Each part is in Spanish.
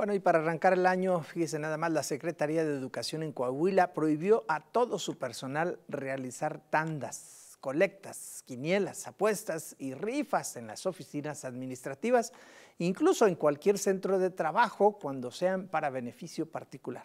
Bueno, y para arrancar el año, fíjese nada más, la Secretaría de Educación en Coahuila prohibió a todo su personal realizar tandas, colectas, quinielas, apuestas y rifas en las oficinas administrativas, incluso en cualquier centro de trabajo cuando sean para beneficio particular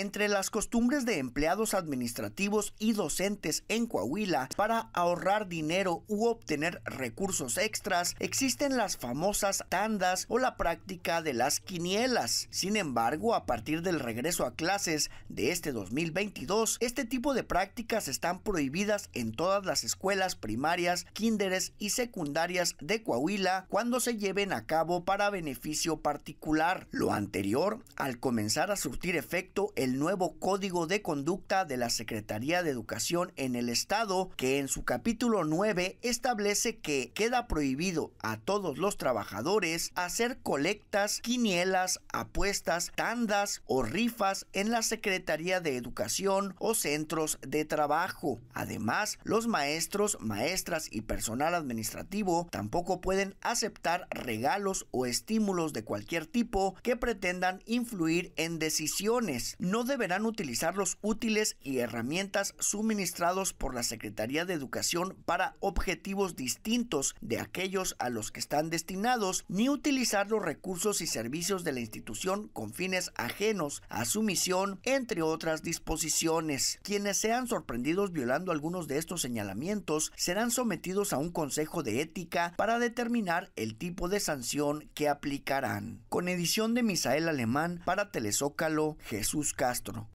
entre las costumbres de empleados administrativos y docentes en Coahuila para ahorrar dinero u obtener recursos extras existen las famosas tandas o la práctica de las quinielas. Sin embargo, a partir del regreso a clases de este 2022, este tipo de prácticas están prohibidas en todas las escuelas primarias, kinderes y secundarias de Coahuila cuando se lleven a cabo para beneficio particular. Lo anterior, al comenzar a surtir efecto, el nuevo Código de Conducta de la Secretaría de Educación en el Estado, que en su capítulo 9 establece que queda prohibido a todos los trabajadores hacer colectas, quinielas, apuestas, tandas o rifas en la Secretaría de Educación o centros de trabajo. Además, los maestros, maestras y personal administrativo tampoco pueden aceptar regalos o estímulos de cualquier tipo que pretendan influir en decisiones no deberán utilizar los útiles y herramientas suministrados por la Secretaría de Educación para objetivos distintos de aquellos a los que están destinados, ni utilizar los recursos y servicios de la institución con fines ajenos a su misión, entre otras disposiciones. Quienes sean sorprendidos violando algunos de estos señalamientos serán sometidos a un consejo de ética para determinar el tipo de sanción que aplicarán. Con edición de Misael Alemán para Telezócalo, Jesús Carlos. Castro